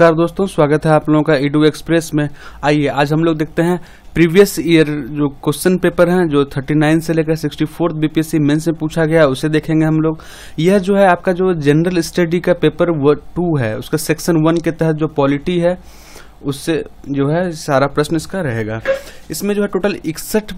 नमस्कार दोस्तों स्वागत है आप लोगों का ईडू एक्सप्रेस में आइए आज हम लोग देखते हैं प्रीवियस ईयर जो क्वेश्चन पेपर हैं जो 39 से लेकर 64 बीपीएससी मेन से पूछा गया उसे देखेंगे हम लोग यह जो है आपका जो जनरल स्टडी का पेपर वो टू है उसका सेक्शन वन के तहत जो पॉलिटी है उससे जो है सारा प्रश्न इसका रहेगा इसमें जो है टोटल इकसठ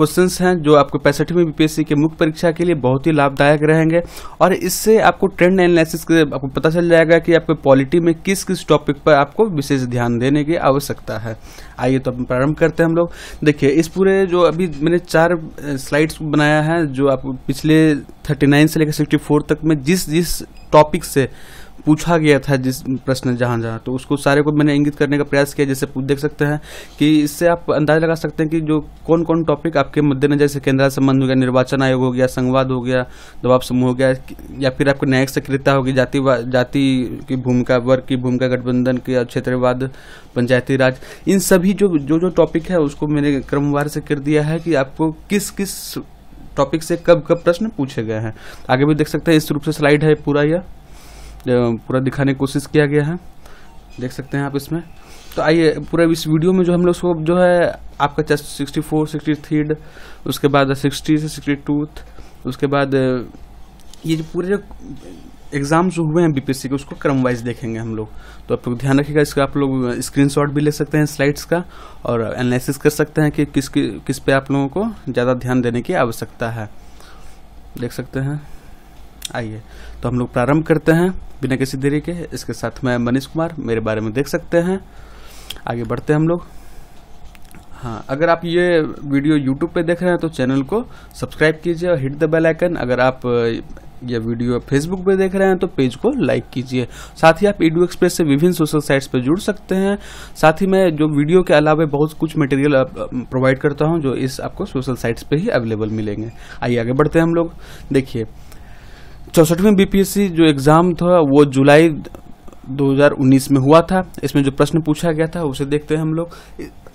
क्वेश्चंस हैं जो आपको पैंसठवीं बीपीएससी के मुख्य परीक्षा के लिए बहुत ही लाभदायक रहेंगे और इससे आपको ट्रेंड एनालिसिस के आपको पता चल जाएगा कि आपको पॉलिटी में किस किस टॉपिक पर आपको विशेष ध्यान देने की आवश्यकता है आइए तो प्रारंभ करते हैं हम लोग देखिए इस पूरे जो अभी मैंने चार स्लाइड्स बनाया है जो आप पिछले थर्टी से लेकर सिक्सटी तक में जिस जिस टॉपिक से पूछा गया था जिस प्रश्न जहाँ जहाँ तो उसको सारे को मैंने इंगित करने का प्रयास किया जैसे देख सकते हैं कि इससे आप अंदाजा लगा सकते हैं कि जो कौन कौन टॉपिक आपके मद्देनजर जैसे केंद्र संबंध हो गया निर्वाचन आयोग हो गया संवाद हो गया दबाव समूह हो गया या फिर आपकी न्यायिक सक्रियता होगी जाति जाति की भूमिका वर्ग की भूमिका गठबंधन के क्षेत्रवाद पंचायती राज इन सभी जो जो जो टॉपिक है उसको मैंने क्रमवार से कर दिया है कि आपको किस किस टॉपिक से कब कब प्रश्न पूछे गए हैं आगे भी देख सकते हैं इस रूप से स्लाइड है पूरा यह पूरा दिखाने की कोशिश किया गया है देख सकते हैं आप इसमें तो आइए पूरा इस वीडियो में जो हम लोग उसको जो है आपका chest sixty four sixty three उसके बाद सिक्सटी से सिक्सटी टू उसके बाद ये जो पूरे जो एग्ज़ाम जो हुए हैं बीपीएससी के उसको क्रम वाइज देखेंगे हम लोग तो आप लोग ध्यान रखिएगा इसका आप लोग स्क्रीनशॉट भी ले सकते हैं स्लाइड्स का और एनालिसिस कर सकते हैं कि किस किस पे आप लोगों को ज़्यादा ध्यान देने की आवश्यकता है देख सकते हैं आइए तो हम लोग प्रारंभ करते हैं बिना किसी देरी के इसके साथ मैं मनीष कुमार मेरे बारे में देख सकते हैं आगे बढ़ते हैं हम लोग हाँ अगर आप ये वीडियो यूट्यूब पे देख रहे हैं तो चैनल को सब्सक्राइब कीजिए और हिट द बेल आइकन अगर आप ये वीडियो फेसबुक पे देख रहे हैं तो पेज को लाइक कीजिए साथ ही आप ईडू एक्सप्रेस से विभिन्न सोशल साइट्स पर जुड़ सकते हैं साथ ही मैं जो वीडियो के अलावा बहुत कुछ मटेरियल प्रोवाइड करता हूँ जो इस आपको सोशल साइट्स पे ही अवेलेबल मिलेंगे आइए आगे बढ़ते हैं हम लोग देखिए चौसठवीं बीपीएससी जो एग्ज़ाम था वो जुलाई 2019 में हुआ था इसमें जो प्रश्न पूछा गया था उसे देखते हैं हम लोग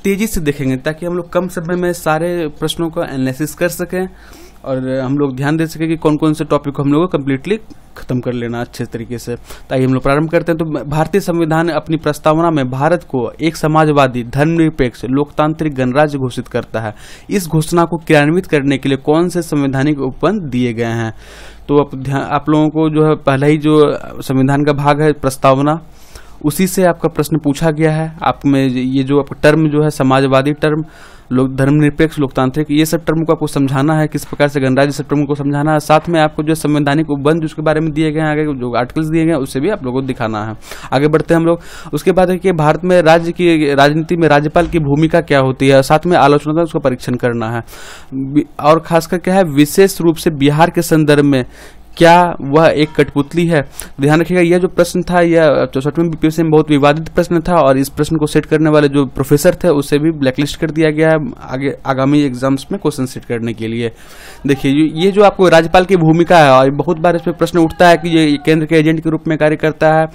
तेज़ी से देखेंगे ताकि हम लोग कम समय में सारे प्रश्नों का एनालिसिस कर सकें और हम लोग ध्यान दे सकें कि कौन कौन से टॉपिक को हम लोगों को कम्प्लीटली खत्म कर लेना अच्छे तरीके से ताकि तो हम लोग प्रारंभ करते हैं तो भारतीय संविधान अपनी प्रस्तावना में भारत को एक समाजवादी धर्मनिरपेक्ष लोकतांत्रिक गणराज्य घोषित करता है इस घोषणा को क्रियान्वित करने के लिए कौन से संवैधानिक उपबंध दिए गए हैं तो आप, आप लोगों को जो है पहला ही जो संविधान का भाग है प्रस्तावना उसी से आपका प्रश्न पूछा गया है आप में ये जो आपका टर्म जो है समाजवादी टर्म लोग धर्मनिरपेक्ष लोकतांत्रिक ये सब टर्म को आपको समझाना है किस प्रकार से गणराज्य सब टर्म को समझाना है साथ में आपको जो संवैधानिक उपबंध उसके बारे में दिए गए हैं आगे जो आर्टिकल्स दिए गए हैं उससे भी आप लोगों को दिखाना है आगे बढ़ते हैं हम लोग उसके बाद है कि भारत में राज्य की राजनीति में राज्यपाल की भूमिका क्या होती है साथ में आलोचना उसका परीक्षण करना है और खासकर क्या है विशेष रूप से बिहार के संदर्भ में क्या वह एक कठपुतली है ध्यान रखिएगा यह जो प्रश्न था यह चौसठवें बीपीएससी में बहुत विवादित प्रश्न था और इस प्रश्न को सेट करने वाले जो प्रोफेसर थे उसे भी ब्लैकलिस्ट कर दिया गया है आगे आगामी एग्जाम्स में क्वेश्चन सेट करने के लिए देखिए ये जो आपको राज्यपाल की भूमिका है और बहुत बार इसमें प्रश्न उठता है कि ये केंद्र के एजेंट के रूप में कार्य करता है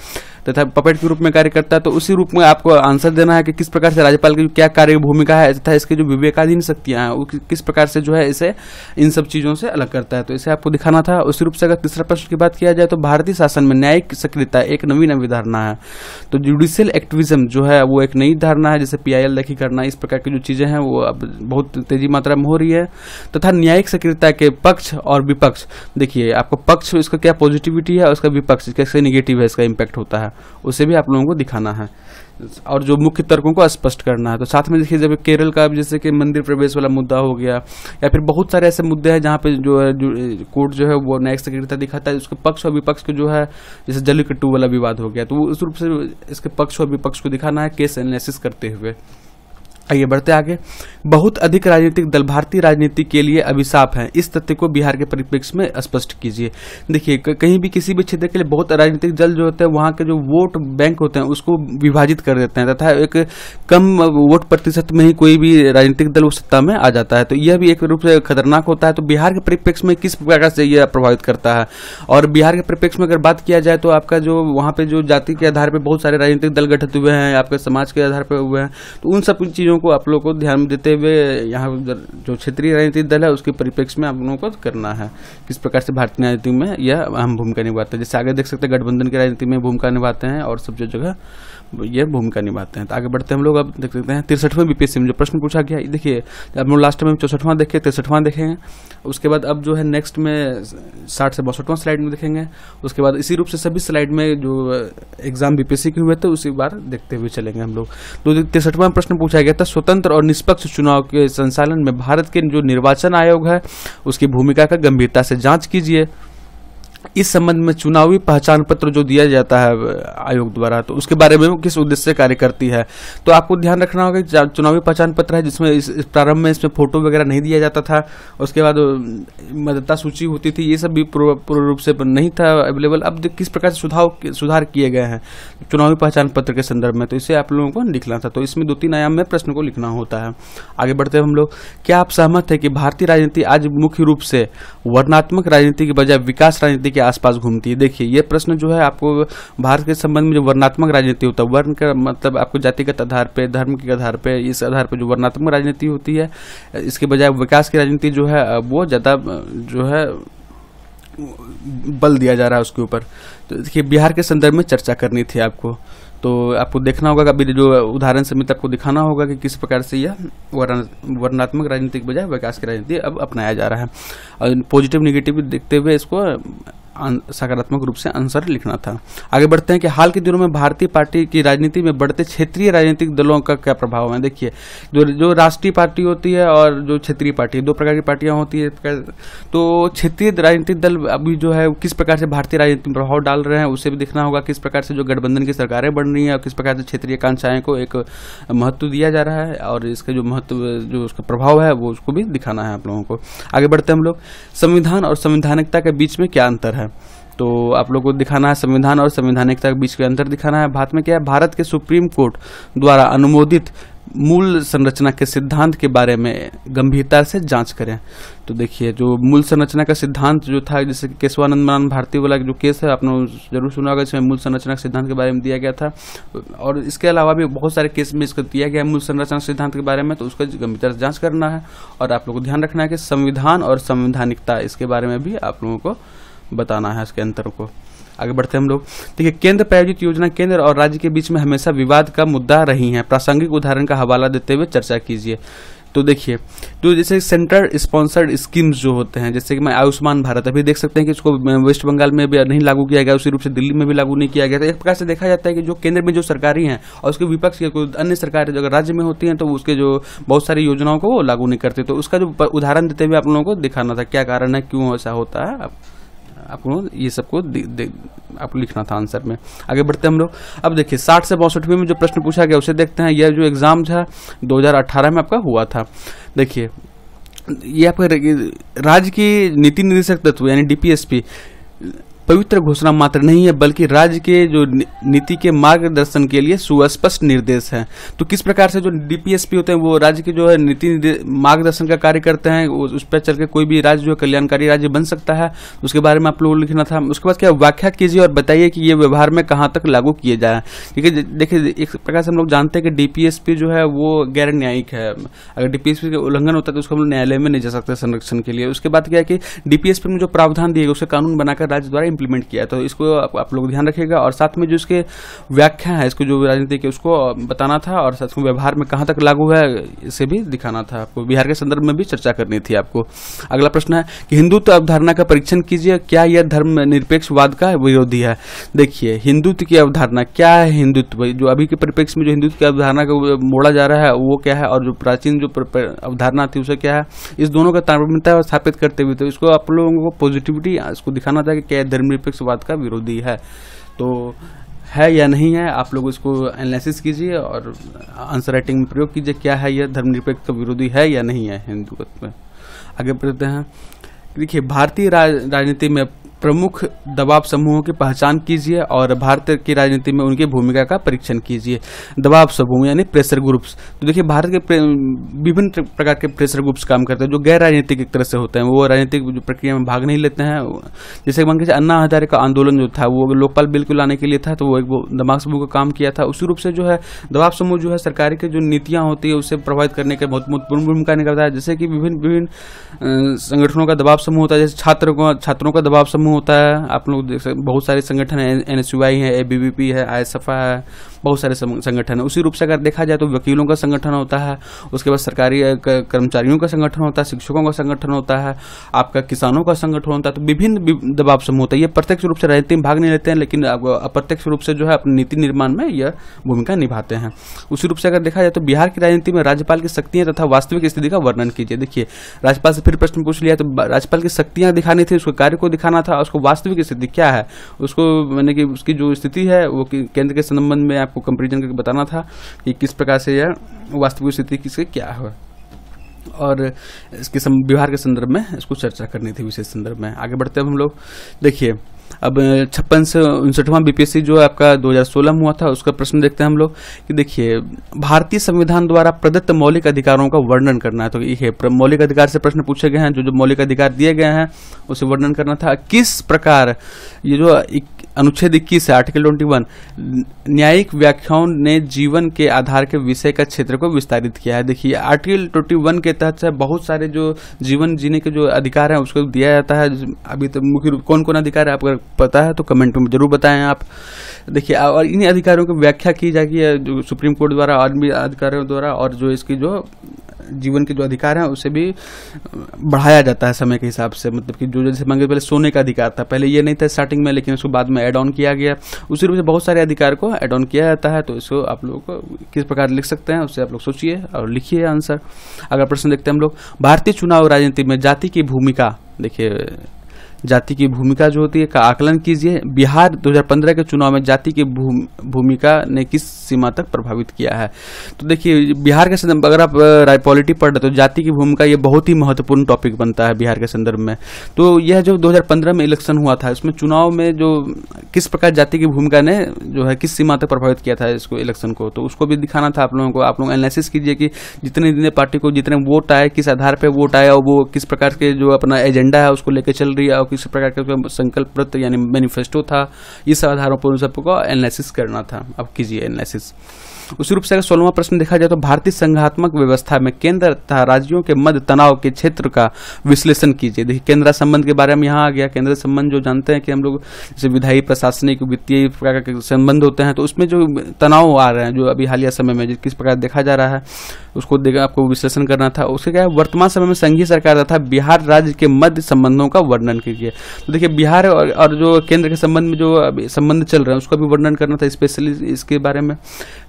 तथा पपेट के रूप में कार्य करता है तो उसी रूप में आपको आंसर देना है कि किस प्रकार से राज्यपाल की क्या कार्य भूमिका है तथा इसकी जो विवेकाधीन शक्तियां हैं वो किस प्रकार से जो है इसे इन सब चीजों से अलग करता है तो इसे आपको दिखाना था उसी रूप से अगर तीसरा प्रश्न की बात किया जाए तो भारतीय शासन में न्यायिक सक्रियता एक नवीन अवधारणा है तो जुडिशियल एक्टिविज्म जो है वो एक नई धारणा है जैसे पीआईएल लेखी करना इस प्रकार की जो चीजें हैं वो अब बहुत तेजी मात्रा में हो रही है तथा न्यायिक सक्रियता के पक्ष और विपक्ष देखिए आपको पक्ष इसका क्या पॉजिटिविटी है और इसका विपक्ष कैसे निगेटिव है इसका इम्पैक्ट होता है है उसे भी आप लोगों को दिखाना है और जो मुख्य तर्कों को स्पष्ट करना है तो साथ में देखिए जब केरल का जैसे कि मंदिर प्रवेश वाला मुद्दा हो गया या फिर बहुत सारे ऐसे मुद्दे हैं जहाँ पे जो है जो कोर्ट जो है वो न्यायिक सक्रियता दिखाता है उसके पक्ष और विपक्ष के जो है जैसे जलीकट्टू वाला विवाद हो गया तो उस रूप से इसके पक्ष और विपक्ष को दिखाना है केस एनालिसिस करते हुए आइए बढ़ते आगे बहुत अधिक राजनीतिक दल भारतीय राजनीति के लिए अभिशाप है इस तथ्य को बिहार के परिप्रेक्ष्य में स्पष्ट कीजिए देखिए कहीं भी किसी भी क्षेत्र के लिए बहुत राजनीतिक दल जो होते हैं वहाँ के जो वोट बैंक होते हैं उसको विभाजित कर देते हैं तथा एक कम वोट प्रतिशत में ही कोई भी राजनीतिक दल उस सत्ता में आ जाता है तो यह भी एक रूप से खतरनाक होता है तो बिहार के परिप्रेक्ष्य में किस प्रकार से यह प्रभावित करता है और बिहार के परिप्रेक्ष्य में अगर बात किया जाए तो आपका जो वहाँ पर जो जाति के आधार पर बहुत सारे राजनीतिक दल गठित हुए हैं आपके समाज के आधार पर हुए हैं तो उन सब चीज़ों को आप लोग को ध्यान देते हुए यहाँ जो क्षेत्रीय राजनीतिक दल है उसके परिप्रेक्ष्य में आप लोगों को करना है किस प्रकार से भारतीय राजनीति में यह अहम भूमिका निभाते हैं जैसे आगे देख सकते हैं गठबंधन की राजनीति में भूमिका निभाते हैं और सब जो जगह यह भूमिका निभाते हैं तो आगे बढ़ते हम लोग अब देख सकते हैं तिरसठवें बीपीएससी में जो प्रश्न पूछा गया देखिए आप लोग लास्ट में चौसठवां देखे तिरसठवां देखेंगे उसके बाद अब जो है नेक्स्ट में साठ से बासठवां स्लाइड में देखेंगे उसके बाद इसी रूप से सभी स्लाइड में जो एग्जाम बीपीएससी के हुए थे उसी बार देखते हुए चलेंगे हम लोग तो तिरसठवां प्रश्न पूछा गया था स्वतंत्र और निष्पक्ष चुनाव के संचालन में भारत के जो निर्वाचन आयोग है उसकी भूमिका का गंभीरता से जांच कीजिए इस संबंध में चुनावी पहचान पत्र जो दिया जाता है आयोग द्वारा तो उसके बारे में वो किस उद्देश्य से कार्य करती है तो आपको ध्यान रखना होगा कि चुनावी पहचान पत्र है जिसमें इस, इस प्रारंभ में इसमें फोटो वगैरह नहीं दिया जाता था उसके बाद मतदाता सूची होती थी ये सब भी पूर्ण रूप से नहीं था अवेलेबल अब किस प्रकार से सुधार सुधार किए गए हैं चुनावी पहचान पत्र के संदर्भ में तो इसे आप लोगों को लिखना था तो इसमें दो तीन आयाम में प्रश्न को लिखना होता है आगे बढ़ते हम लोग क्या आप सहमत है कि भारतीय राजनीति आज मुख्य रूप से वर्णात्मक राजनीति के बजाय विकास राजनीति के के आसपास घूमती है देखिए ये प्रश्न जो है आपको भारत के संबंध में जो वर्णात्मक राजनीति होता है वर्ण का मतलब आपको जातिगत आधार पर धर्म के आधार पर इस आधार पर जो वर्णात्मक राजनीति होती है इसके बजाय विकास की राजनीति जो है वो ज़्यादा जो है बल दिया जा रहा है उसके ऊपर तो देखिए बिहार के संदर्भ में चर्चा करनी थी आपको तो आपको देखना होगा कभी जो उदाहरण समित आपको दिखाना होगा कि किस प्रकार से यह वर्णात्मक राजनीति के बजाय विकास की राजनीति अब अपनाया जा रहा है और पॉजिटिव निगेटिव देखते हुए इसको सकारात्मक रूप से आंसर लिखना था आगे बढ़ते हैं कि हाल के दिनों में भारतीय पार्टी की राजनीति में बढ़ते क्षेत्रीय राजनीतिक दलों का क्या प्रभाव है देखिए जो जो राष्ट्रीय पार्टी होती है और जो क्षेत्रीय पार्टी दो प्रकार की पार्टियां होती है तो क्षेत्रीय राजनीतिक दल अभी जो है किस प्रकार से भारतीय राजनीति में प्रभाव डाल रहे हैं उसे भी देखना होगा किस प्रकार से जो गठबंधन की सरकारें बढ़ रही है और किस प्रकार से क्षेत्रीय आकांक्षाएं को एक महत्व दिया जा रहा है और इसका जो महत्व जो उसका प्रभाव है वो उसको भी दिखाना है आप लोगों को आगे बढ़ते हैं हम लोग संविधान और संविधानिकता के बीच में क्या अंतर है तो आप लोग को दिखाना है संविधान और संविधानिकता के बीच के अंतर दिखाना है भारत में क्या है भारत के सुप्रीम कोर्ट द्वारा अनुमोदित मूल संरचना के सिद्धांत के बारे में गंभीरता से जांच करें तो देखिए जो मूल संरचना का सिद्धांत जो था जैसे केशवानंद मान भारती वाला जो केस है आपने जरूर सुना होगा इसमें मूल संरचना के सिद्धांत के बारे में दिया गया था और इसके अलावा भी बहुत सारे केस में इसको दिया गया मूल संरचना सिद्धांत के बारे में तो उसका गंभीरता से जाँच करना है और आप लोग को ध्यान रखना है कि संविधान और संवैधानिकता इसके बारे में भी आप लोगों को बताना है इसके अंतर को आगे बढ़ते हैं हम लोग देखिए केंद्र प्रायोजित योजना केंद्र और राज्य के बीच में हमेशा विवाद का मुद्दा रही है प्रासंगिक उदाहरण का हवाला देते हुए चर्चा कीजिए तो देखिए तो जैसे सेंट्रल स्पॉन्सर्ड स्कीम्स जो होते हैं जैसे कि मैं आयुष्मान भारत अभी देख सकते हैं कि इसको वेस्ट बंगाल में भी नहीं लागू किया गया उसी रूप से दिल्ली में भी लागू नहीं किया गया तो एक प्रकार से देखा जाता है कि जो केंद्र में जो सरकारी हैं और उसके विपक्ष के कोई अन्य सरकार जो राज्य में होती है तो उसके जो बहुत सारी योजनाओं को लागू नहीं करते तो उसका जो उदाहरण देते हुए आप लोगों को दिखाना था क्या कारण है क्यों ऐसा होता है आपको ये सबको आपको लिखना था आंसर में आगे बढ़ते हम लोग अब देखिए साठ से बासठवीं में जो प्रश्न पूछा गया उसे देखते हैं यह जो एग्जाम था दो में आपका हुआ था देखिए ये आपका राज्य की नीति निदेशक तत्व यानी डीपीएसपी पवित्र घोषणा मात्र नहीं है बल्कि राज्य के जो नीति के मार्गदर्शन के लिए सुस्पष्ट निर्देश है तो किस प्रकार से जो डीपीएसपी होते हैं वो राज्य के जो है नीति मार्गदर्शन का कार्य करते हैं उस पर चल के कोई भी राज्य जो है कल्याणकारी राज्य बन सकता है उसके बारे में आप लोगों को लिखना था उसके बाद क्या व्याख्या कीजिए और बताइए कि ये व्यवहार में कहाँ तक लागू किए जाए क्योंकि देखिए एक प्रकार से हम लोग जानते हैं कि डीपीएसपी जो है वो गैर न्यायिक है अगर डीपीएसपी का उल्लंघन होता है तो उसको हम लोग न्यायालय में नहीं जा सकते संरक्षण के लिए उसके बाद क्या है कि डीपीएसपी में जो प्रावधान दिए गए उसे कानून बनाकर राज्य द्वारा इम्प्लीमेंट किया है तो इसको आप, आप लोग ध्यान रखिएगा और साथ में जो इसके व्याख्या है इसको जो राजनीति के उसको बताना था और साथ में व्यवहार में कहाँ तक लागू है इसे भी दिखाना था आपको बिहार के संदर्भ में भी चर्चा करनी थी आपको अगला प्रश्न है कि हिंदुत्व तो अवधारणा का परीक्षण कीजिए क्या यह धर्म निरपेक्षवाद का विरोधी है देखिए हिंदुत्व की अवधारणा क्या है हिंदुत्व जो अभी के परिप्रेक्ष्य में जो हिंदुत्व की अवधारणा को मोड़ा जा रहा है वो क्या है और जो प्राचीन जो अवधारणा थी उसे क्या है इस दोनों का तारतम्यता स्थापित करते हुए तो इसको आप लोगों को पॉजिटिविटी इसको दिखाना था कि क्या धर्म निरपेक्षवाद का विरोधी है तो है या नहीं है आप लोग इसको एनालिसिस कीजिए और आंसर राइटिंग में प्रयोग कीजिए क्या है यह धर्मनिरपेक्ष का विरोधी है या नहीं है हिंदुत्व में आगे बढ़ते हैं देखिए भारतीय राजनीति में प्रमुख दबाव समूहों की पहचान कीजिए और भारत की राजनीति में उनकी भूमिका का परीक्षण कीजिए दबाव समूह यानी प्रेशर ग्रुप्स तो देखिए भारत के विभिन्न प्रकार के प्रेशर ग्रुप्स काम करते हैं जो गैर राजनीतिक एक तरह से होते हैं वो राजनीतिक प्रक्रिया में भाग नहीं लेते हैं जैसे मान लीजिए अन्ना हजारे का आंदोलन जो था वो लोकपाल बिल को लाने के लिए था तो वो एक दबाव समूह का काम किया था उसी रूप से जो है दबाव समूह जो है सरकारी की जो नीतियाँ होती है उसे प्रभावित करने के बहुत महत्वपूर्ण भूमिका निभाता है जैसे कि विभिन्न विभिन्न संगठनों का दबाव समूह होता है जैसे छात्रों का छात्रों का दबाव समूह समूह होता है आप लोग देख सकते बहुत सारे संगठन है एन एस यू आई है ए बी वी पी है आई एस एफ है बहुत सारे संगठन है उसी रूप से अगर देखा जाए तो वकीलों का संगठन होता है उसके बाद सरकारी कर्मचारियों का संगठन होता है शिक्षकों का संगठन होता है आपका किसानों का संगठन होता है तो विभिन्न दबाव समूह होता है ये प्रत्यक्ष रूप से राजनीति में भाग नहीं लेते हैं लेकिन अप्रत्यक्ष रूप से जो है अपने नीति निर्माण में यह भूमिका निभाते हैं उसी रूप से अगर देखा जाए तो बिहार की राजनीति में राज्यपाल की शक्तियां तथा वास्तविक स्थिति का वर्णन कीजिए देखिए राज्यपाल से फिर प्रश्न पूछ लिया तो राज्यपाल की शक्तियां दिखानी थी उसके कार्य को दिखाना था उसको वास्तविक स्थिति क्या है उसको मैंने कि उसकी जो स्थिति है वो केंद्र के संबंध में आपको कंपेरिजन करके बताना था कि किस प्रकार से यह वास्तविक स्थिति किसके क्या है और इसके सम, व्यवहार के संदर्भ में इसको चर्चा करनी थी विशेष संदर्भ में आगे बढ़ते हैं हम लोग देखिए अब छप्पन से उनसठवां बीपीएससी जो है आपका 2016 में हुआ था उसका प्रश्न देखते हैं हम लोग कि देखिए भारतीय संविधान द्वारा प्रदत्त मौलिक अधिकारों का वर्णन करना है तो ये मौलिक अधिकार से प्रश्न पूछे गए हैं जो जो मौलिक अधिकार दिए गए हैं उसे वर्णन करना था किस प्रकार ये जो अनुच्छेद इक्कीस है आर्टिकल ट्वेंटी न्यायिक व्याख्याओं ने जीवन के आधार के विषय का क्षेत्र को विस्तारित किया है देखिए आर्टिकल ट्वेंटी के तहत बहुत सारे जो जीवन जीने के जो अधिकार हैं उसको दिया जाता है अभी तो मुख्य रूप कौन कौन अधिकार है आपका पता है तो कमेंट में जरूर बताएं आप देखिए और इन अधिकारों की व्याख्या की जाएगी जो सुप्रीम कोर्ट द्वारा आदमी अधिकारियों द्वारा और जो इसकी जो जीवन के जो अधिकार हैं उसे भी बढ़ाया जाता है समय के हिसाब से मतलब कि जो जैसे मांगे पहले सोने का अधिकार था पहले ये नहीं था स्टार्टिंग में लेकिन उसको बाद में एड ऑन किया गया उसी रूप से बहुत सारे अधिकार को एड ऑन किया जाता है तो इसको आप लोग किस प्रकार लिख सकते हैं उससे आप लोग सोचिए और लिखिए आंसर अगर प्रश्न देखते हैं हम लोग भारतीय चुनाव राजनीति में जाति की भूमिका देखिए जाति की भूमिका जो होती है का आकलन कीजिए बिहार 2015 के चुनाव में जाति की भूमिका ने किस सीमा तक प्रभावित किया है तो देखिए बिहार के संदर्भ अगर आप पॉलिटी पढ़ रहे तो जाति की भूमिका ये बहुत ही महत्वपूर्ण टॉपिक बनता है बिहार के संदर्भ में तो यह जो 2015 में इलेक्शन हुआ था इसमें चुनाव में जो किस प्रकार जाति की भूमिका ने जो है किस सीमा तक प्रभावित किया था इसको इलेक्शन को तो उसको भी दिखाना था आप लोगों को आप लोग एनालिसिस कीजिए कि जितने जितने पार्टी को जितने वोट आए किस आधार पर वोट आया और वो किस प्रकार के जो अपना एजेंडा है उसको लेकर चल रही है किस प्रकार का संकल्प पत्र यानी मैनिफेस्टो था इस आधारों पर उन सबको एनालिसिस करना था अब कीजिए एनालिसिस उसी रूप से अगर सोलवा प्रश्न देखा जाए तो भारतीय संघात्मक व्यवस्था में केंद्र तथा राज्यों के मध्य तनाव के क्षेत्र का विश्लेषण कीजिए देखिए केंद्र संबंध के बारे में यहाँ आ गया केंद्र संबंध जो जानते हैं कि हम लोग जैसे विधायी प्रशासनिक वित्तीय प्रकार के संबंध होते हैं तो उसमें जो तनाव आ रहे हैं जो अभी हालिया समय में किस प्रकार देखा जा रहा है उसको देखा आपको विश्लेषण करना था उसके क्या वर्तमान समय में संघीय सरकार तथा बिहार राज्य के मध्य संबंधों का वर्णन कीजिए तो देखिए बिहार और, और जो केंद्र के संबंध में जो संबंध चल रहे हैं उसका भी वर्णन करना था स्पेशली इसके बारे में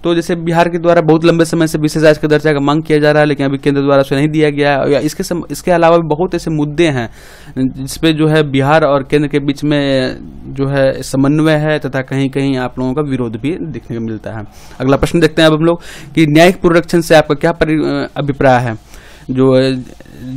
तो जैसे बिहार के द्वारा बहुत लंबे समय से विशेष राज्य के दर्जा का मांग किया जा रहा है लेकिन अभी केंद्र द्वारा उसे नहीं दिया गया या इसके इसके अलावा भी बहुत ऐसे मुद्दे हैं जिसपे जो है बिहार और केंद्र के बीच में जो है समन्वय है तथा कहीं कहीं आप लोगों का विरोध भी देखने को मिलता है अगला प्रश्न देखते हैं अब हम लोग कि न्यायिक पुनरक्षण से आपका क्या अभिप्राय है जो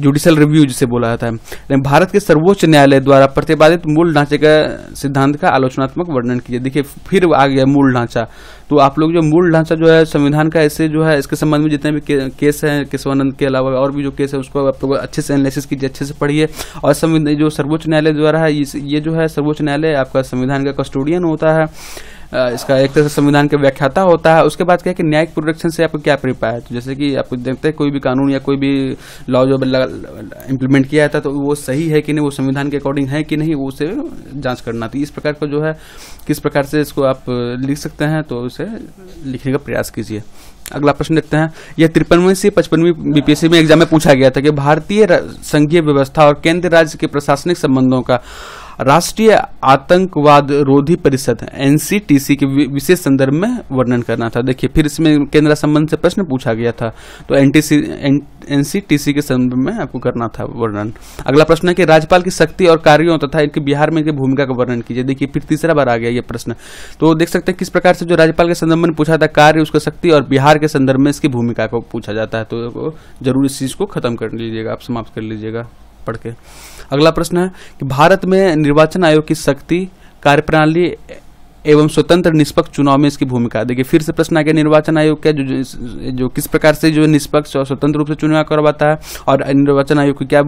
जुडिशल रिव्यू जिसे बोला जाता है भारत के सर्वोच्च न्यायालय द्वारा प्रतिपादित मूल ढांचे का सिद्धांत का आलोचनात्मक वर्णन कीजिए देखिए फिर आ गया मूल ढांचा तो आप लोग जो मूल ढांचा जो है संविधान का ऐसे जो है इसके संबंध में जितने भी के, केस हैं केशवानंद के अलावा और भी जो केस है उसको आप लोग अच्छे से एनालिसिस कीजिए अच्छे से पढ़िए और संविधान जो सर्वोच्च न्यायालय द्वारा है ये जो है सर्वोच्च न्यायालय आपका संविधान का कस्टोडियन होता है इसका एक तरह से संविधान के व्याख्याता होता है उसके बाद क्या है कि न्यायिक प्रोटेक्शन से आपको क्या प्रिपा है तो जैसे कि आपको देखते हैं कोई भी कानून या कोई भी लॉ जो इम्प्लीमेंट किया जाता है तो वो सही है कि नहीं वो संविधान के अकॉर्डिंग है कि नहीं वो उसे जांच करना थी तो इस प्रकार का जो है किस प्रकार से इसको आप लिख सकते हैं तो उसे लिखने का प्रयास कीजिए अगला प्रश्न देखते हैं यह तिरपनवीं से पचपनवीं बीपीएससी में एग्जाम में पूछा गया था कि भारतीय संघीय व्यवस्था और केंद्र राज्य के प्रशासनिक संबंधों का राष्ट्रीय आतंकवाद रोधी परिषद एनसीटीसी के विशेष संदर्भ में वर्णन करना था देखिए फिर इसमें केंद्र संबंध से प्रश्न पूछा गया था तो एनसीटीसी के संदर्भ में आपको करना था वर्णन अगला प्रश्न है कि राज्यपाल की शक्ति और कार्यों तथा इनके बिहार में भूमिका का वर्णन कीजिए देखिए फिर तीसरा बार आ गया ये प्रश्न तो देख सकते हैं किस प्रकार से जो राज्यपाल के संदर्भ में पूछा था कार्य उसका शक्ति और बिहार के संदर्भ में इसकी भूमिका को पूछा जाता है तो, तो जरूर इस चीज को खत्म कर लीजिएगा आप समाप्त कर लीजिएगा पढ़ के अगला प्रश्न है कि भारत में निर्वाचन आयोग की शक्ति कार्यप्रणाली एवं स्वतंत्र निष्पक्ष चुनाव में इसकी भूमिका देखिए फिर से प्रश्न आ गया निर्वाचन आयोग का जो जो किस प्रकार से जो निष्पक्ष और स्वतंत्र रूप से चुनाव करवाता है और निर्वाचन आयोग की क्या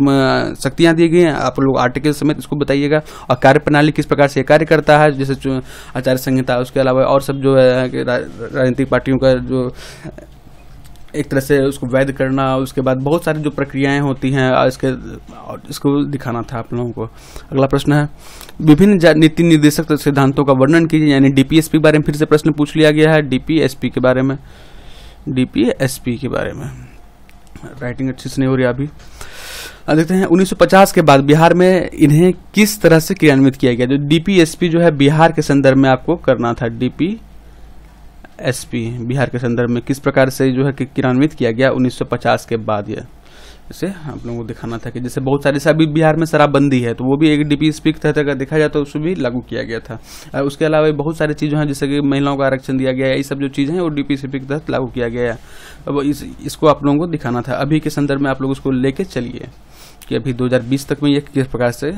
शक्तियां दी गई हैं आप लोग आर्टिकल समेत इसको बताइएगा और कार्यप्रणाली किस प्रकार से कार्य करता है जैसे आचार संहिता उसके अलावा और सब जो है राजनीतिक पार्टियों का जो एक तरह से उसको वैध करना उसके बाद बहुत सारी जो प्रक्रियाएं होती हैं इसके इसको दिखाना था आप लोगों को अगला प्रश्न है विभिन्न नीति निर्देशक सिद्धांतों का वर्णन कीजिए यानी डीपीएसपी के बारे में फिर से प्रश्न पूछ लिया गया है डीपीएसपी के बारे में डीपीएसपी के बारे में राइटिंग अच्छे से नहीं हो रही अभी देखते हैं 1950 के बाद बिहार में इन्हें किस तरह से क्रियान्वित किया गया जो डीपीएसपी जो है बिहार के संदर्भ में आपको करना था डीपी एसपी बिहार के संदर्भ में किस प्रकार से जो है कि क्रियान्वित किया गया 1950 के बाद यह जैसे आप लोगों को दिखाना था कि जैसे बहुत सारे से अभी बिहार में शराबबंदी है तो वो भी एक डीपी पी के तहत अगर देखा जाए तो उसमें भी लागू किया गया था और उसके अलावा बहुत सारी चीज़ें हैं जैसे कि महिलाओं का आरक्षण दिया गया है ये सब जो चीज़ें हैं वो डीपी पी के तहत लागू किया गया है अब इस इसको आप लोगों को दिखाना था अभी के संदर्भ में आप लोग उसको लेके चलिए कि अभी 2020 तक में यह किस प्रकार से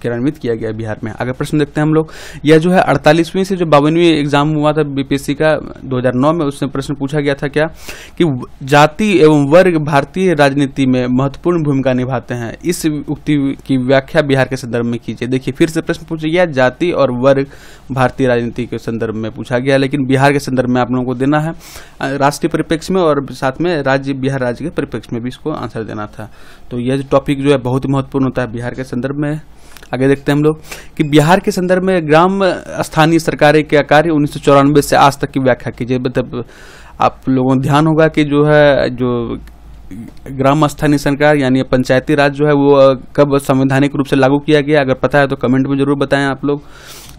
क्रियान्वित किया गया बिहार में आगे प्रश्न देखते हैं हम लोग यह जो है अड़तालीसवीं से जो बावनवीं एग्जाम हुआ था बीपीएससी का 2009 में उसमें प्रश्न पूछा गया था क्या कि जाति एवं वर्ग भारतीय राजनीति में महत्वपूर्ण भूमिका निभाते हैं इस उक्ति की व्याख्या बिहार के संदर्भ में कीजिए देखिए फिर से प्रश्न पूछा गया जाति और वर्ग भारतीय राजनीति के संदर्भ में पूछा गया लेकिन बिहार के संदर्भ में आप लोगों को देना है राष्ट्रीय परिप्रेक्ष्य में और साथ में राज्य बिहार राज्य के परिप्रेक्ष्य में भी इसको आंसर देना था तो यह जो टॉपिक टॉपिक जो है बहुत ही महत्वपूर्ण होता है बिहार के संदर्भ में आगे देखते हैं हम लोग कि बिहार के संदर्भ में ग्राम स्थानीय सरकारें क्या कार्य उन्नीस से आज तक की व्याख्या कीजिए मतलब आप लोगों को ध्यान होगा कि जो है जो ग्राम स्थानीय सरकार यानी पंचायती राज जो है वो कब संवैधानिक रूप से लागू किया गया अगर पता है तो कमेंट में जरूर बताएं आप लोग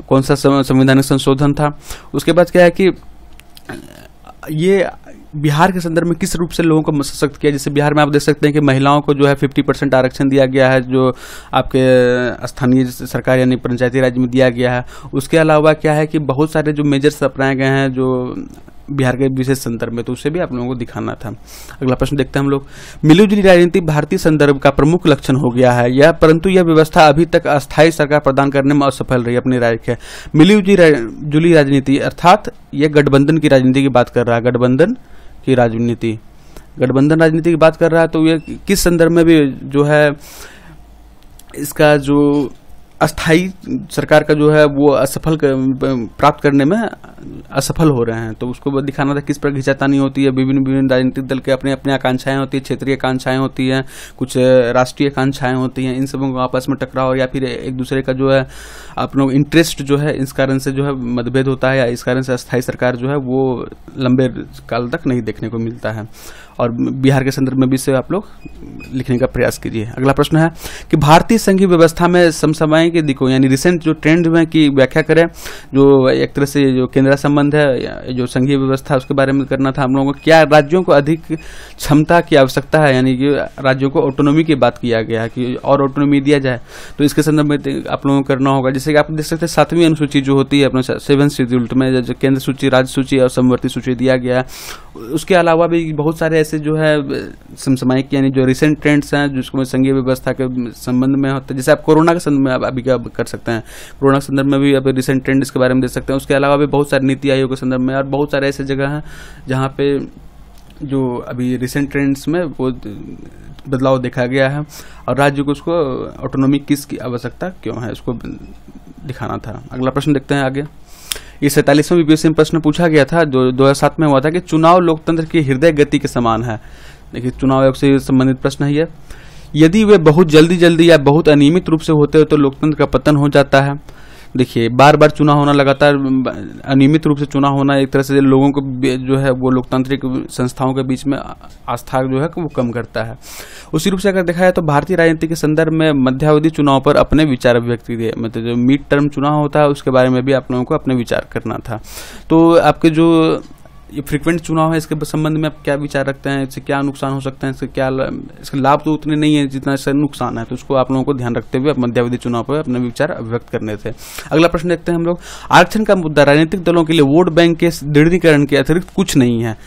कौन सा संवैधानिक संशोधन था उसके बाद क्या है कि ये बिहार के संदर्भ में किस रूप से लोगों को सशक्त किया जैसे बिहार में आप देख सकते हैं कि महिलाओं को जो है फिफ्टी परसेंट आरक्षण दिया गया है जो आपके स्थानीय सरकार यानी पंचायती राज में दिया गया है उसके अलावा क्या है कि बहुत सारे जो मेजर्स अपनाए गए हैं जो बिहार के विशेष संदर्भ में तो उसे भी आप लोगों को दिखाना था अगला प्रश्न देखते हैं हम लोग मिलीजुली राजनीति भारतीय संदर्भ का प्रमुख लक्षण हो गया है यह परंतु यह व्यवस्था अभी तक अस्थायी सरकार प्रदान करने में असफल रही अपने राज्य के मिलीजुली जुली राजनीति अर्थात यह गठबंधन की राजनीति की बात कर रहा है गठबंधन की राजनीति गठबंधन राजनीति की बात कर रहा है तो ये किस संदर्भ में भी जो है इसका जो अस्थाई सरकार का जो है वो असफल कर, प्राप्त करने में असफल हो रहे हैं तो उसको दिखाना था किस प्रकार नहीं होती है विभिन्न विभिन्न राजनीतिक दल के अपने अपने आकांक्षाएं होती है क्षेत्रीय आकांक्षाएं होती हैं कुछ राष्ट्रीय आकांक्षाएं होती हैं इन सबों को आपस में टकराव या फिर एक दूसरे का जो है आप लोग इंटरेस्ट जो है इस कारण से जो है मतभेद होता है या इस कारण से अस्थायी सरकार जो है वो लंबे काल तक नहीं देखने को मिलता है और बिहार के संदर्भ में भी से आप लोग लिखने का प्रयास कीजिए अगला प्रश्न है कि भारतीय संघीय व्यवस्था में के दिखो यानी रिसेंट जो ट्रेंड में की व्याख्या करें जो एक तरह से जो केंद्र संबंध है जो संघीय व्यवस्था उसके बारे में करना था हम लोगों को क्या राज्यों को अधिक क्षमता की आवश्यकता है यानी कि राज्यों को ऑटोनोमी की बात किया गया है कि और ऑटोनोमी दिया जाए तो इसके संदर्भ में तो आप लोगों को करना होगा जैसे कि आप देख सकते हैं सातवीं अनुसूची जो होती है अपने सेवन शेड्यूल्ड में केंद्र सूची राज्य सूची और समवर्ती सूची दिया गया उसके अलावा भी बहुत सारे से जो है समसमायिक यानी जो रिसेंट ट्रेंड्स हैं जिसको संघीय व्यवस्था के संबंध में होता है जैसे आप कोरोना के संदर्भ में आप अभी क्या कर सकते हैं कोरोना के संदर्भ में भी आप रिसेंट ट्रेंड इसके बारे में देख सकते हैं उसके अलावा भी बहुत सारे नीति आयोग के संदर्भ में और बहुत सारे ऐसे जगह हैं जहाँ पे जो अभी रिसेंट ट्रेंड्स में वो बदलाव देखा गया है और राज्य को उसको ऑटोनॉमी किस की आवश्यकता क्यों है उसको दिखाना था अगला प्रश्न देखते हैं आगे ये सैंतालीसवें बीपीएससी में प्रश्न पूछा गया था जो दो में हुआ था कि चुनाव लोकतंत्र की हृदय गति के समान है देखिए चुनाव आयोग से संबंधित प्रश्न है यदि वे बहुत जल्दी जल्दी या बहुत अनियमित रूप से होते हो तो लोकतंत्र का पतन हो जाता है देखिए बार बार चुनाव होना लगातार अनियमित रूप से चुनाव होना एक तरह से लोगों को जो है वो लोकतांत्रिक संस्थाओं के बीच में आस्था जो है वो कम करता है उसी रूप से अगर देखा जाए तो भारतीय राजनीति के संदर्भ में मध्यावधि चुनाव पर अपने विचार अभिव्यक्ति दिए मतलब जो मिड टर्म चुनाव होता है उसके बारे में भी आप लोगों को अपने विचार करना था तो आपके जो ये फ्रिक्वेंट चुनाव है इसके संबंध में आप क्या विचार रखते हैं इससे क्या नुकसान हो सकते हैं इससे क्या इसके लाभ तो उतने नहीं है जितना इससे नुकसान है तो उसको आप लोगों को ध्यान रखते हुए मध्यावधि चुनाव पर अपने विचार अभिव्यक्त करने थे अगला प्रश्न देखते हैं हम लोग आरक्षण का मुद्दा राजनीतिक दलों के लिए वोट बैंक के दृढ़ीकरण के अतिरिक्त कुछ नहीं है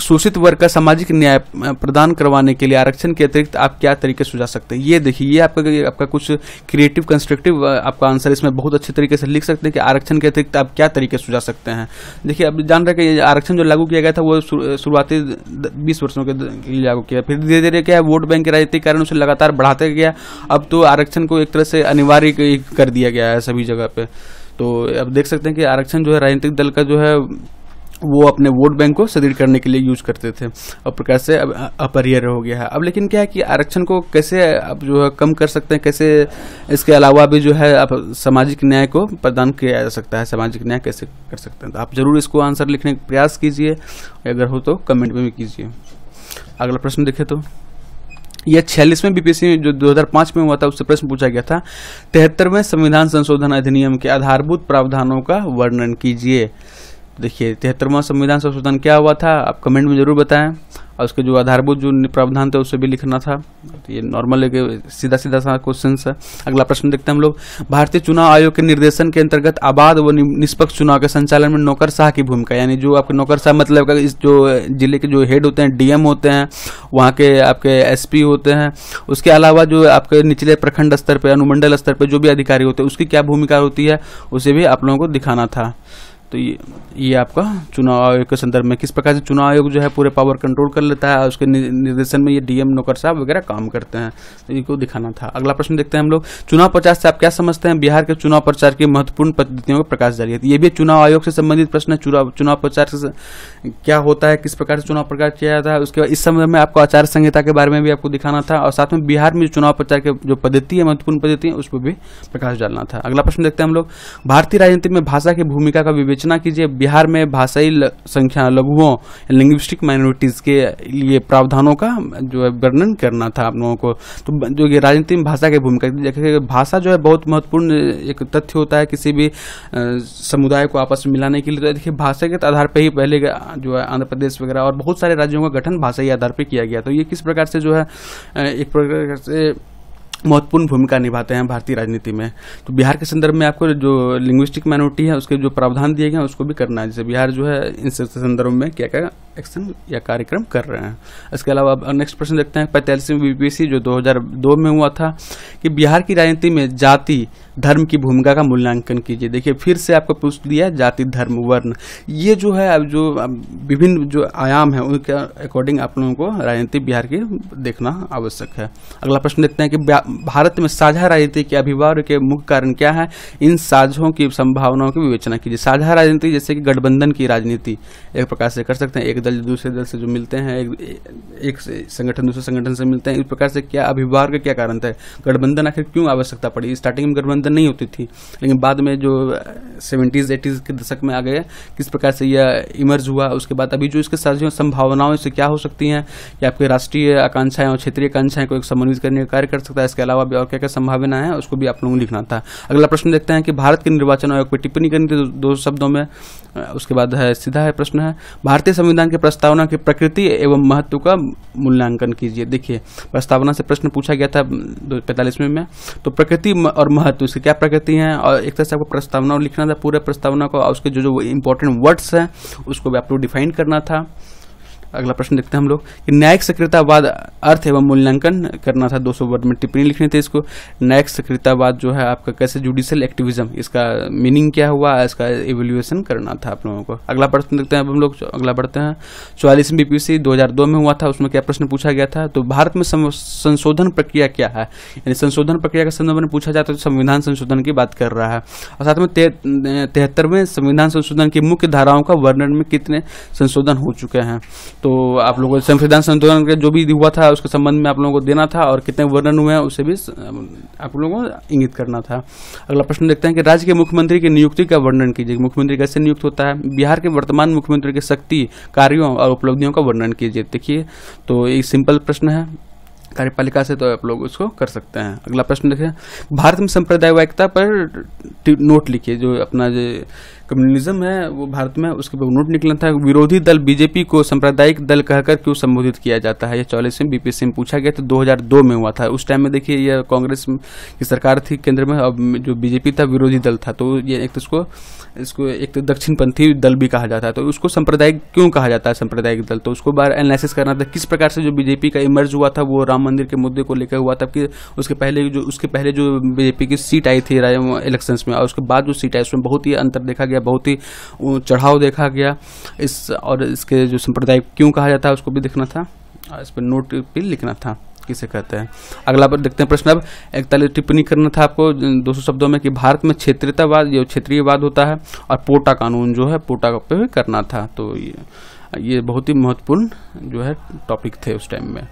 शोषित वर्ग का सामाजिक न्याय प्रदान करवाने के लिए आरक्षण के अतिरिक्त आप क्या तरीके सुझा सकते हैं ये देखिए ये आपका आपका कुछ क्रिएटिव कंस्ट्रक्टिव आपका आंसर इसमें बहुत अच्छे तरीके से लिख सकते हैं कि आरक्षण के अतिरिक्त आप क्या तरीके सुझा सकते हैं देखिए अब जान रहे कि आरक्षण जो लागू किया गया था वो शुरुआती बीस वर्षों के लिए लागू किया फिर धीरे धीरे क्या वोट बैंक के राजनीतिक कारण उसे लगातार बढ़ाते गया अब तो आरक्षण को एक तरह से अनिवार्य कर दिया गया है सभी जगह पे तो अब देख सकते हैं कि आरक्षण जो है राजनीतिक दल का जो है वो अपने वोट बैंक को सुदृढ़ करने के लिए यूज करते थे और प्रकार से अब अपरिहर हो गया है अब लेकिन क्या है कि आरक्षण को कैसे आप जो है कम कर सकते हैं कैसे इसके अलावा भी जो है आप सामाजिक न्याय को प्रदान किया जा सकता है सामाजिक न्याय कैसे कर सकते हैं तो आप जरूर इसको आंसर लिखने का प्रयास कीजिए अगर हो तो कमेंट में भी कीजिए अगला प्रश्न देखे तो यह छियालीसवें बीपीसी में जो 2005 में हुआ था उससे प्रश्न पूछा गया था तिहत्तरवें संविधान संशोधन अधिनियम के आधारभूत प्रावधानों का वर्णन कीजिए देखिए तिहत्तरवां संविधान संशोधन क्या हुआ था आप कमेंट में जरूर बताएं और उसके जो आधारभूत जो प्रावधान थे उसे भी लिखना था तो ये नॉर्मल एक सीधा सीधा सा क्वेश्चन है अगला प्रश्न देखते हैं हम लोग भारतीय चुनाव आयोग के निर्देशन के अंतर्गत आबाद व निष्पक्ष चुनाव के संचालन में नौकर शाह की भूमिका यानी जो आपके नौकर शाह मतलब इस जो जिले के जो हेड होते हैं डीएम होते हैं वहाँ के आपके एसपी होते हैं उसके अलावा जो आपके निचले प्रखंड स्तर पर अनुमंडल स्तर पर जो भी अधिकारी होते हैं उसकी क्या भूमिका होती है उसे भी आप लोगों को दिखाना था तो ये ये आपका चुनाव आयोग के संदर्भ में किस प्रकार से चुनाव आयोग जो है पूरे पावर कंट्रोल कर लेता है उसके निर्देशन में ये डीएम नौकर साहब वगैरह काम करते हैं तो इनको दिखाना था अगला प्रश्न देखते हैं हम लोग चुनाव प्रचार से आप क्या समझते हैं बिहार के चुनाव प्रचार की महत्वपूर्ण पद्धतियों का प्रकाश जारी है तो ये भी चुनाव आयोग से संबंधित प्रश्न है चुनाव प्रचार से क्या होता है किस प्रकार से चुनाव प्रचार किया जाता है उसके बाद इस समय में आपको आचार संहिता के बारे में भी आपको दिखाना था और साथ में बिहार में चुनाव प्रचार की जो पद्धति है महत्वपूर्ण पद्धति है उस पर भी प्रकाश डालना था अगला प्रश्न देखते हैं हम लोग भारतीय राजनीति में भाषा की भूमिका का विवेचन विवेचना कीजिए बिहार में भाषाई संख्या लघुओं लिंग्विस्टिक माइनोरिटीज के लिए प्रावधानों का जो है वर्णन करना था आप लोगों को तो जो ये राजनीति में भाषा की भूमिका देखिए भाषा जो है बहुत महत्वपूर्ण एक तथ्य होता है किसी भी समुदाय को आपस में मिलाने के लिए तो देखिए भाषा के आधार पर ही पहले जो है आंध्र प्रदेश वगैरह और बहुत सारे राज्यों का गठन भाषा के आधार पर किया गया तो ये किस प्रकार से जो है एक प्रकार से महत्वपूर्ण भूमिका निभाते हैं भारतीय राजनीति में तो बिहार के संदर्भ में आपको जो लिंग्विस्टिक माइनॉरिटी है उसके जो प्रावधान दिए गए हैं उसको भी करना है जैसे बिहार जो है इन संदर्भ में क्या क्या एक्शन या कार्यक्रम कर रहे हैं इसके अलावा अब नेक्स्ट प्रश्न देखते हैं पैंतालीसवीं बीपीसी जो 2002 में हुआ था कि बिहार की राजनीति में जाति धर्म की भूमिका का मूल्यांकन कीजिए देखिए फिर से आपको पूछ दिया जाति धर्म वर्ण ये जो है अब जो विभिन्न जो आयाम है उनके अकॉर्डिंग आप लोगों को राजनीति बिहार की देखना आवश्यक है अगला प्रश्न देखते हैं कि भारत में साझा राजनीति के अभिवार के मुख्य कारण क्या है इन साझों की संभावनाओं की विवेचना कीजिए साझा राजनीति जैसे कि गठबंधन की राजनीति एक प्रकार से कर सकते हैं एक दल दूसरे दल से जो मिलते हैं एक, एक संगठन दूसरे संगठन से मिलते हैं इस प्रकार से क्या अभिवार के क्या कारण थे गठबंधन गठबंधन आखिर क्यों आवश्यकता पड़ी स्टार्टिंग में गठबंधन नहीं होती थी लेकिन बाद में जो सेवेंटीज़ uh, एटीज़ के दशक में आ गए किस प्रकार से यह इमर्ज हुआ उसके बाद अभी जो इसके साथ संभावनाओं से क्या हो सकती है कि आपके राष्ट्रीय आकांक्षाएं और क्षेत्रीय आकांक्षाएं को एक समन्वित करने का कार्य कर सकता है इसके अलावा भी और क्या क्या संभावना है उसको भी आप लोगों को लिखना था अगला प्रश्न देखते हैं कि भारत के निर्वाचन आयोग पर टिप्पणी करनी थी दो शब्दों में uh, उसके बाद है सीधा है प्रश्न है भारतीय संविधान की प्रस्तावना की प्रकृति एवं महत्व का मूल्यांकन कीजिए देखिए प्रस्तावना से प्रश्न पूछा गया था पैंतालीस इसमें में तो प्रकृति और महत्व इसके क्या प्रकृति है और एक तरह से आपको प्रस्तावना लिखना था पूरे प्रस्तावना को और उसके जो जो इंपॉर्टेंट वर्ड्स हैं उसको भी आपको डिफाइन करना था अगला प्रश्न देखते हैं हम लोग कि न्यायिक सक्रियतावाद अर्थ एवं मूल्यांकन करना था 200 वर्ड में टिप्पणी लिखनी थी इसको न्यायिक सक्रियतावाद जो है आपका कैसे जुडिशियल एक्टिविज्म इसका मीनिंग क्या हुआ इसका एवेल्युएशन करना था आप लोगों को अगला प्रश्न देखते हैं अब हम लोग अगला बढ़ते हैं चौवालीसवीं बीपीसी दो में हुआ था उसमें क्या प्रश्न पूछा गया था तो भारत में संशोधन प्रक्रिया क्या है यानी संशोधन प्रक्रिया के संदर्भ में पूछा जाता है तो संविधान संशोधन की बात कर रहा है और साथ में तिहत्तरवें संविधान संशोधन की मुख्य धाराओं का वर्णन में कितने संशोधन हो चुके हैं तो आप लोगों को संविधान संशोधन के जो भी हुआ था उसके संबंध में आप लोगों को देना था और कितने वर्णन हुए हैं उसे भी आप लोगों को इंगित करना था अगला प्रश्न देखते हैं कि राज्य के मुख्यमंत्री की नियुक्ति का वर्णन कीजिए मुख्यमंत्री कैसे नियुक्त होता है बिहार के वर्तमान मुख्यमंत्री की शक्ति कार्यों और उपलब्धियों का वर्णन कीजिए देखिए तो ये सिंपल प्रश्न है कार्यपालिका से तो आप लोग उसको कर सकते हैं अगला प्रश्न देखें भारत में संप्रदायिकता पर नोट लिखिए जो अपना जो कम्युनिज्म है वो भारत में उसके ऊपर नोट निकला था विरोधी दल बीजेपी को सांप्रदायिक दल कहकर क्यों संबोधित किया जाता है ये में बीपी सिंह पूछा गया तो 2002 में हुआ था उस टाइम में देखिए यह कांग्रेस की सरकार थी केंद्र में अब जो बीजेपी था विरोधी दल था तो ये एक तो इसको इसको एक तो दक्षिणपंथी दल भी कहा जाता है तो उसको सांप्रदायिक क्यों कहा जाता है सांप्रदायिक दल तो उसको बार एनालिसिस करना था किस प्रकार से जो बीजेपी का इमर्ज हुआ था वो राम मंदिर के मुद्दे को लेकर हुआ था कि उसके पहले जो उसके पहले जो बीजेपी की सीट आई थी इलेक्शन में और उसके बाद जो सीट आई उसमें बहुत ही अंतर देखा गया गया बहुत ही चढ़ाव देखा गया इस और इसके जो संप्रदाय क्यों कहा जाता है उसको भी देखना था और इस पर नोट भी लिखना था किसे कहते हैं अगला पर देखते हैं प्रश्न अब इकतालीस टिप्पणी करना था आपको दो शब्दों में कि भारत में क्षेत्रीयतावाद या क्षेत्रीयवाद होता है और पोटा कानून जो है पोटा पे भी करना था तो ये ये बहुत ही महत्वपूर्ण जो है टॉपिक थे उस टाइम में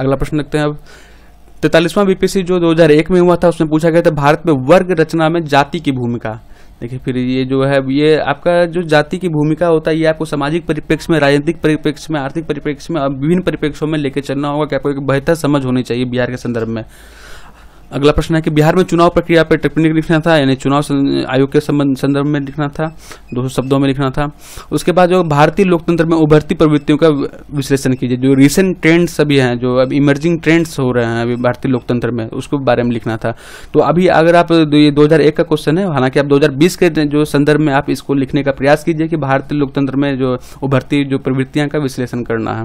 अगला प्रश्न देखते हैं अब तैतालीसवां बीपीसी जो 2001 में हुआ था उसमें पूछा गया था भारत में वर्ग रचना में जाति की भूमिका देखिए फिर ये जो है ये आपका जो जाति की भूमिका होता है ये आपको सामाजिक परिप्रेक्ष्य में राजनीतिक परिप्रेक्ष्य में आर्थिक परिप्रेक्ष्य में विभिन्न परिप्रेक्ष्यों में लेके चलना होगा कि आपको एक बेहतर समझ होनी चाहिए बिहार के संदर्भ में अगला प्रश्न है कि बिहार में चुनाव प्रक्रिया पर टिप्पणी लिखना था यानी चुनाव आयोग के संदर्भ में लिखना था दो शब्दों में लिखना था उसके बाद जो भारतीय लोकतंत्र में उभरती प्रवृत्तियों का विश्लेषण कीजिए जो रिसेंट ट्रेंड्स अभी हैं जो अब इमर्जिंग ट्रेंड्स हो रहे हैं अभी भारतीय लोकतंत्र में उसको बारे में लिखना था तो अभी अगर आप ये दो का क्वेश्चन है हालांकि आप दो के जो संदर्भ में आप इसको लिखने का प्रयास कीजिए कि भारतीय लोकतंत्र में जो उभरती जो प्रवृत्तियाँ का विश्लेषण करना है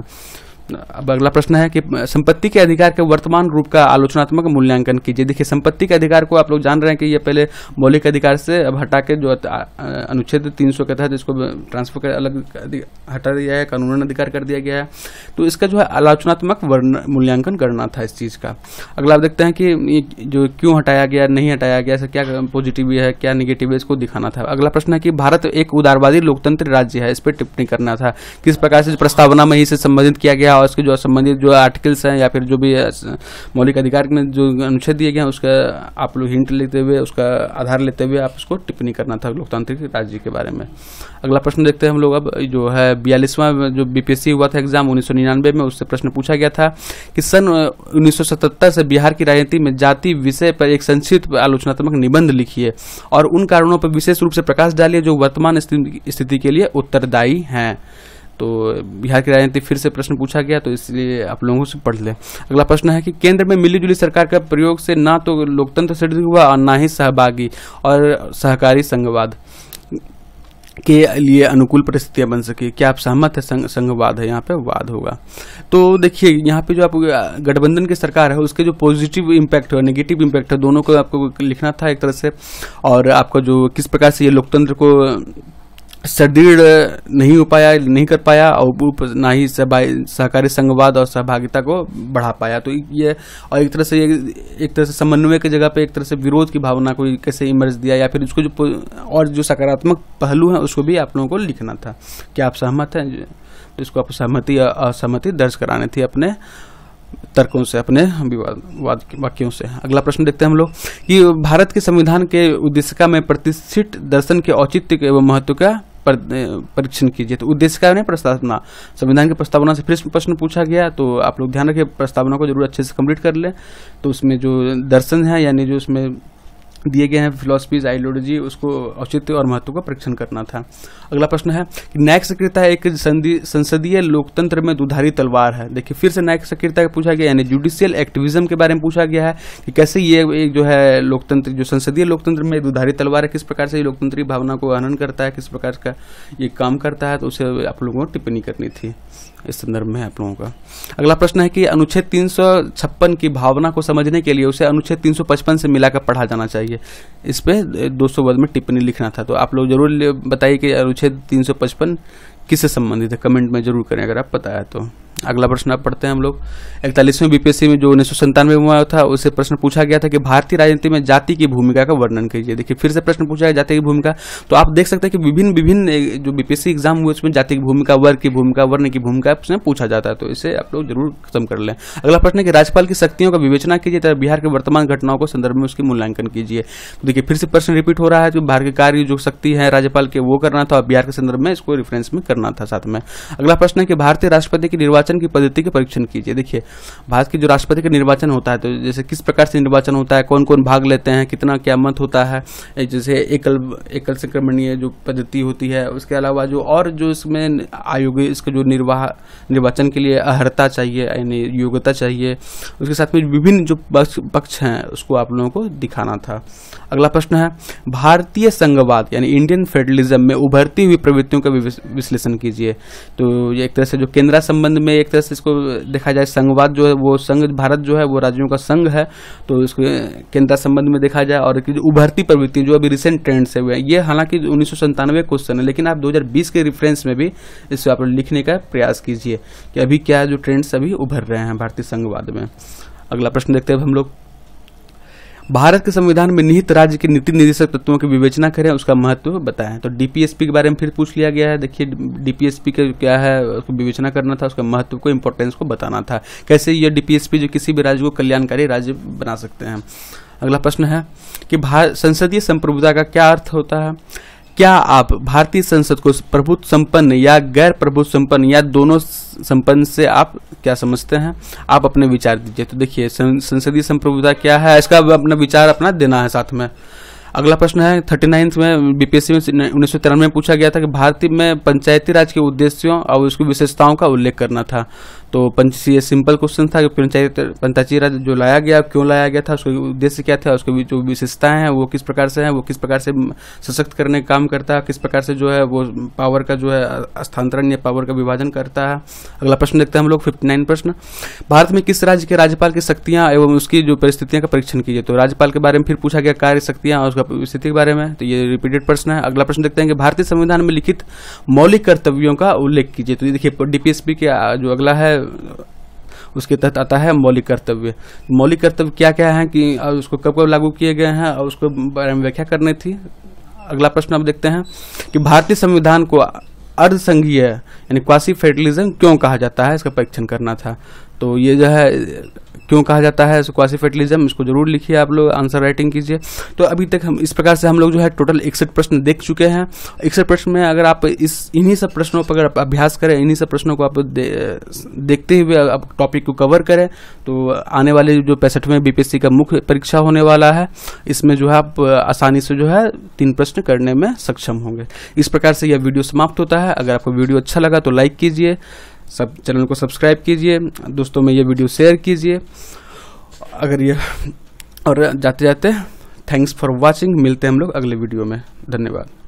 अब अगला प्रश्न है कि संपत्ति के अधिकार के वर्तमान रूप का आलोचनात्मक मूल्यांकन कीजिए देखिए संपत्ति के अधिकार को आप लोग जान रहे हैं कि यह पहले मौलिक अधिकार से अब हटा के जो अनुच्छेद 300 के तहत इसको ट्रांसफर कर अलग हटा दिया है कानूनन अधिकार कर दिया गया है तो इसका जो है आलोचनात्मक मूल्यांकन करना था इस चीज़ का अगला आप देखते हैं कि जो क्यों हटाया गया नहीं हटाया गया इसका क्या पॉजिटिव है क्या निगेटिव है इसको दिखाना था अगला प्रश्न है कि भारत एक उदारवादी लोकतंत्र राज्य है इस पर टिप्पणी करना था किस प्रकार से प्रस्तावना में इसे संबंधित किया गया और इसके जो संबंधित जो आर्टिकल्स हैं या फिर जो भी मौलिक अधिकार में जो अनुच्छेद दिए गए हैं उसका आप लोग हिंट लेते हुए उसका आधार लेते हुए आप उसको टिप्पणी करना था लोकतांत्रिक राज्य के बारे में अगला प्रश्न देखते हैं हम लोग अब जो है बयालीसवां जो बीपीएससी हुआ था एग्जाम उन्नीस में उससे प्रश्न पूछा गया था कि सन उन्नीस से बिहार की राजनीति में जाति विषय पर एक संक्षिप्त आलोचनात्मक निबंध लिखिए और उन कारणों पर विशेष रूप से प्रकाश डालिए जो वर्तमान स्थिति के लिए उत्तरदायी हैं तो बिहार की राजनीति फिर से प्रश्न पूछा गया तो इसलिए आप लोगों से पढ़ लें अगला प्रश्न है कि केंद्र में मिलीजुली सरकार का प्रयोग से ना तो लोकतंत्र सिद्ध हुआ और ना ही सहभागी और सहकारी संघवाद के लिए अनुकूल परिस्थितियां बन सके क्या आप सहमत है संघवाद है यहाँ पे वाद होगा तो देखिए यहाँ पे जो आप गठबंधन की सरकार है उसके जो पॉजिटिव इम्पैक्ट है नेगेटिव इम्पैक्ट है दोनों को आपको लिखना था एक तरह से और आपका जो किस प्रकार से ये लोकतंत्र को सदृढ़ नहीं हो पाया नहीं कर पाया और ना ही सहकारी संघवाद और सहभागिता को बढ़ा पाया तो ये और एक तरह से ये एक तरह से समन्वय की जगह पे एक तरह से विरोध की भावना को कैसे इमर्ज दिया या फिर उसको जो और जो सकारात्मक पहलू है उसको भी आप लोगों को लिखना था क्या आप सहमत हैं तो इसको आप सहमति असहमति दर्ज कराने थी अपने तर्कों से अपने विवाद वाक्यों से अगला प्रश्न देखते हैं हम लोग कि भारत के संविधान के उद्देश्य में प्रतिष्ठित दर्शन के औचित्य एवं महत्व का परीक्षण कीजिए तो उद्देश्य का है प्रस्तावना संविधान की प्रस्तावना से फिर प्रश्न पूछा गया तो आप लोग ध्यान रखिए प्रस्तावना को जरूर अच्छे से कंप्लीट कर लें तो उसमें जो दर्शन है यानी जो उसमें दिए गए हैं फिलोसफीज आइडियोलॉजी उसको औचित्य और महत्व का परीक्षण करना था अगला प्रश्न है न्यायिक सक्रियता एक संसदीय लोकतंत्र में दुधारी तलवार है देखिए फिर से न्यायिक सक्रियता पूछा गया यानी जुडिशियल एक्टिविज्म के बारे में पूछा गया है कि कैसे ये एक जो है लोकतंत्र जो संसदीय लोकतंत्र में दुधारी तलवार है किस प्रकार से लोकतंत्र लोकतंत्री भावना को हनन करता है किस प्रकार का ये काम करता है तो उसे आप लोगों को टिप्पणी करनी थी इस संदर्भ में आप लोगों का अगला प्रश्न है कि अनुच्छेद तीन की भावना को समझने के लिए उसे अनुच्छेद 355 से मिलाकर पढ़ा जाना चाहिए इस पर दो सौ वर्ड में टिप्पणी लिखना था तो आप लोग जरूर बताइए कि अनुच्छेद 355 किससे संबंधित है कमेंट में जरूर करें अगर आप पता है तो अगला प्रश्न आप पढ़ते हैं हम लोग इकतालीसवें बीपीएससी में जो उन्नीस सौ संतानवे में हुआ था उससे प्रश्न पूछा गया था कि भारतीय राजनीति में जाति की भूमिका का वर्णन कीजिए देखिए फिर से प्रश्न पूछा है जाति की भूमिका तो आप देख सकते हैं कि विभिन्न विभिन्न जो बीपीएससी एग्जाम हुए उसमें जाति की भूमिका वर्ग की भूमिका वर्ण की भूमिका उसमें पूछा जाता है तो इसे आप लोग जरूर खत्म कर लें अगला प्रश्न है कि राज्यपाल की शक्तियों का विवेचना कीजिए तथा बिहार के वर्तमान घटनाओं को संदर्भ में उसकी मूल्यांकन कीजिए तो देखिए फिर से प्रश्न रिपीट हो रहा है जो भारत की कार्य जो शक्ति है राज्यपाल के वो करना था और बिहार के संदर्भ में इसको रेफरेंस में करना था साथ में अगला प्रश्न है कि भारतीय राष्ट्रपति की निर्वाचन निर्वाचन की पद्धति का परीक्षण कीजिए देखिए भारत के जो राष्ट्रपति का निर्वाचन होता है तो जैसे किस प्रकार से निर्वाचन होता है कौन कौन भाग लेते हैं कितना क्या मत होता है जैसे एकल एकल संक्रमणीय जो पद्धति होती है उसके अलावा जो और जो इसमें आयोग इसका जो निर्वाह निर्वाचन के लिए अहर्ता चाहिए यानी योग्यता चाहिए उसके साथ में विभिन्न जो पक्ष हैं उसको आप लोगों को दिखाना था अगला प्रश्न है भारतीय संघवाद यानी इंडियन फेडरलिज्म में उभरती हुई प्रवृत्तियों का विश्लेषण कीजिए तो ये एक तरह से जो केंद्र संबंध में एक तरह से इसको देखा जाए संघवाद जो है वो संघ भारत जो है वो राज्यों का संघ है तो इसको केंद्र संबंध में देखा जाए और उभरती प्रवृत्ति जो अभी रिसेंट ट्रेंड से हुए ये हालांकि उन्नीस क्वेश्चन है लेकिन आप दो के रिफरेंस में भी इसको आप लिखने का प्रयास कीजिए कि अभी क्या जो ट्रेंड्स अभी उभर रहे हैं भारतीय संघवाद में अगला प्रश्न देखते हैं हम लोग भारत के संविधान में निहित राज्य के नीति निर्देशक तत्वों की विवेचना करें उसका महत्व बताएं तो डीपीएसपी के बारे में फिर पूछ लिया गया है देखिए डीपीएसपी का क्या है उसको विवेचना करना था उसका महत्व को इम्पोर्टेंस को बताना था कैसे ये डीपीएसपी जो किसी भी राज्य को कल्याणकारी राज्य बना सकते हैं अगला प्रश्न है कि संसदीय संप्रभुता का क्या अर्थ होता है क्या आप भारतीय संसद को प्रभुत्व संपन्न या गैर प्रभुत्व संपन्न या दोनों संपन्न से आप क्या समझते हैं आप अपने विचार दीजिए तो देखिए संसदीय संप्रभुता क्या है इसका अपना विचार अपना देना है साथ में अगला प्रश्न है थर्टी नाइन्थ में बीपीएससी में उन्नीस सौ तिरानवे में पूछा गया था कि भारत में पंचायती राज के उद्देश्यों और उसकी विशेषताओं का उल्लेख करना था तो पंच ये सिंपल क्वेश्चन था कि पंचायत पंचायती राज जो लाया गया क्यों लाया गया था उसका उद्देश्य क्या था उसके जो विशेषताएं हैं वो किस प्रकार से हैं वो किस प्रकार से सशक्त करने का काम करता है किस प्रकार से जो है वो पावर का जो है स्थानांतरण या पावर का विभाजन करता है अगला प्रश्न देखते हैं हम लोग फिफ्टी प्रश्न भारत में किस राज्य के राज्यपाल की शक्तियाँ एवं उसकी जो परिस्थितियाँ का परीक्षण कीजिए तो राज्यपाल के बारे में फिर पूछा गया कार्य शक्तियाँ और उसका स्थिति के बारे में तो ये रिपीटेड प्रश्न है अगला प्रश्न देखते हैं कि भारतीय संविधान में लिखित मौलिक कर्तव्यों का उल्लेख कीजिए तो ये देखिए डीपीएसपी के जो अगला है उसके तहत आता है मौलिक कर्तव्य मौलिक कर्तव्य क्या क्या है कि उसको कब कब लागू किए गए हैं और उसको बारे में व्याख्या करनी थी अगला प्रश्न आप देखते हैं कि भारतीय संविधान को अर्धसंघीय यानी क्वासी फेडरलिज्म क्यों कहा जाता है इसका परीक्षण करना था तो ये जो है क्यों कहा जाता है क्वासिफेटलिज्म इसको जरूर लिखिए आप लोग आंसर राइटिंग कीजिए तो अभी तक हम इस प्रकार से हम लोग जो है टोटल इकसठ प्रश्न देख चुके हैं इकसठ प्रश्न में अगर आप इस इन्हीं सब प्रश्नों पर अगर आप अभ्यास करें इन्हीं सब प्रश्नों को आप देखते हुए आप टॉपिक को कवर करें तो आने वाले जो पैंसठवें बीपीएससी का मुख्य परीक्षा होने वाला है इसमें जो है आप आसानी से जो है तीन प्रश्न करने में सक्षम होंगे इस प्रकार से यह वीडियो समाप्त होता है अगर आपको वीडियो अच्छा लगा तो लाइक कीजिए सब चैनल को सब्सक्राइब कीजिए दोस्तों में ये वीडियो शेयर कीजिए अगर ये और जाते जाते थैंक्स फॉर वॉचिंग मिलते हैं हम लोग अगले वीडियो में धन्यवाद